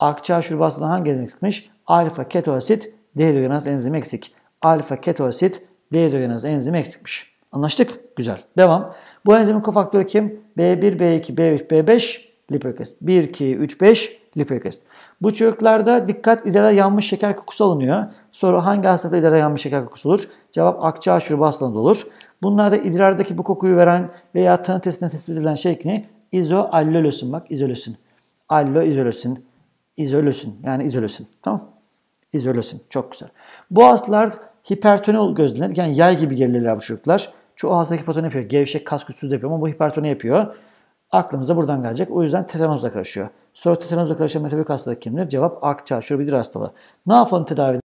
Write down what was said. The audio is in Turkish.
Akciğer şurubasından hangi enzim eksikmiş? Alfa ketoasit dehidrogenaz enzimi eksik. Alfa ketoasit dehidrogenaz enzimi eksikmiş. Anlaştık? Güzel. Devam. Bu enzimin kofaktörü kim? B1, B2, B3, B5 lipoyukast. 1, 2, 3, 5 lipoyukast. Bu çocuklarda dikkat idrara yanmış şeker kokusu alınıyor. Soru hangi hastada idrara yanmış şeker kokusu olur? Cevap akciğer şurubu hastalığında olur. Bunlarda idrardaki bu kokuyu veren veya tanı testinde tespit edilen şey ne? İzoallolösin. Bak izolösin. Allo izolösin izolösün yani izolösün tamam İzolösün çok güzel. Bu hastalar hipertoni gözlenir. Yani yay gibi gerilerler bu çocuklar. Çoğu hasta hipertoni yapıyor. Gevşek, kas güçsüz yapıyor ama bu hipertoni yapıyor. Aklımıza buradan gelecek. O yüzden tetanozla karışıyor. Sonra tetanozla karışan metabolik hastalık kimdir? Cevap akciğer şurubidir hastalığı. Ne yapalım tedavi?